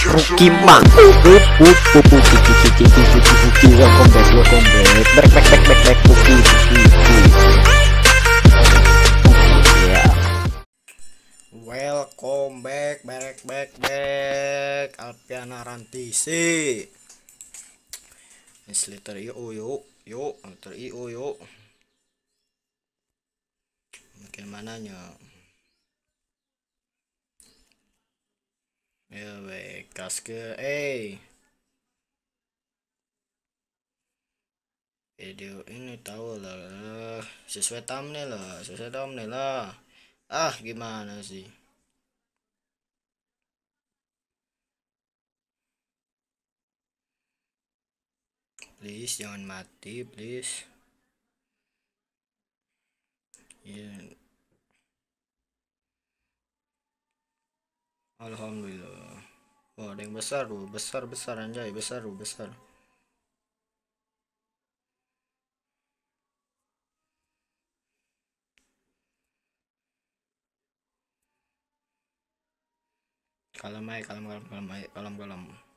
Rukiman welcome back welcome back back back back back back Puki Puki welcome back back back back Alpiana Rantisi It's letter yo yo yo letter yo yo Mungkin mananya Ja, ya, baik, ke eh. Video ini tahu lah, sesuai thumbnail lah, sesuai thumbnail lah. Ah, gimana sih? Please jangan mati, please. Ya, Alhamdulillah. Wah, ada yang besar tuh, besar besar anjay, besar tuh, besar. Kalem aja, kalem kalem kalem kalem kalem. kalem.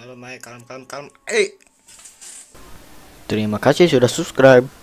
Kalem, kalem, kalem, kalem. Eh. Terima kasih sudah subscribe.